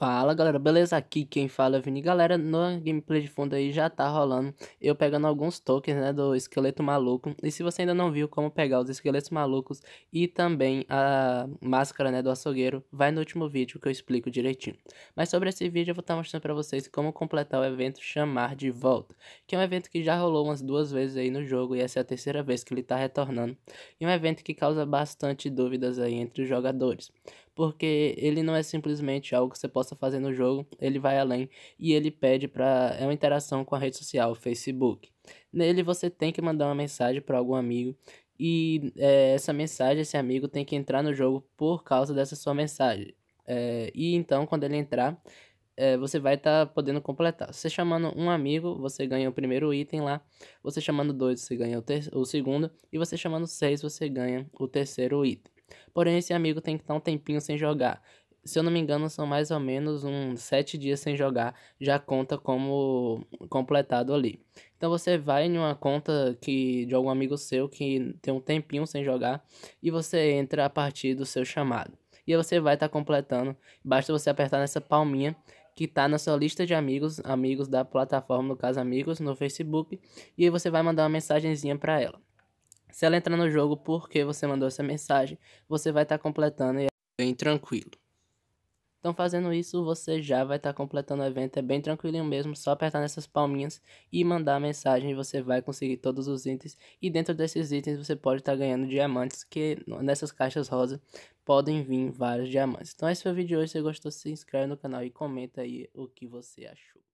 Fala galera, beleza? Aqui quem fala é o Vini. Galera, no gameplay de fundo aí já tá rolando eu pegando alguns tokens, né, do esqueleto maluco. E se você ainda não viu como pegar os esqueletos malucos e também a máscara, né, do açougueiro, vai no último vídeo que eu explico direitinho. Mas sobre esse vídeo eu vou estar tá mostrando pra vocês como completar o evento Chamar de Volta, que é um evento que já rolou umas duas vezes aí no jogo e essa é a terceira vez que ele tá retornando. E é um evento que causa bastante dúvidas aí entre os jogadores porque ele não é simplesmente algo que você possa fazer no jogo, ele vai além e ele pede para é uma interação com a rede social, Facebook. Nele você tem que mandar uma mensagem para algum amigo e é, essa mensagem, esse amigo tem que entrar no jogo por causa dessa sua mensagem. É, e então, quando ele entrar, é, você vai estar tá podendo completar. Você chamando um amigo, você ganha o primeiro item lá. Você chamando dois, você ganha o, o segundo. E você chamando seis, você ganha o terceiro item. Porém, esse amigo tem que estar um tempinho sem jogar. Se eu não me engano, são mais ou menos uns 7 dias sem jogar, já conta como completado ali. Então você vai em uma conta que de algum amigo seu que tem um tempinho sem jogar e você entra a partir do seu chamado. E aí você vai estar tá completando, basta você apertar nessa palminha que está na sua lista de amigos, amigos da plataforma, no caso amigos, no Facebook, e aí você vai mandar uma mensagenzinha para ela. Se ela entrar no jogo porque você mandou essa mensagem, você vai estar tá completando e é bem tranquilo. Então fazendo isso, você já vai estar tá completando o evento, é bem tranquilo mesmo, só apertar nessas palminhas e mandar a mensagem, você vai conseguir todos os itens. E dentro desses itens você pode estar tá ganhando diamantes, que nessas caixas rosa podem vir vários diamantes. Então esse foi o vídeo de hoje, se você gostou, se inscreve no canal e comenta aí o que você achou.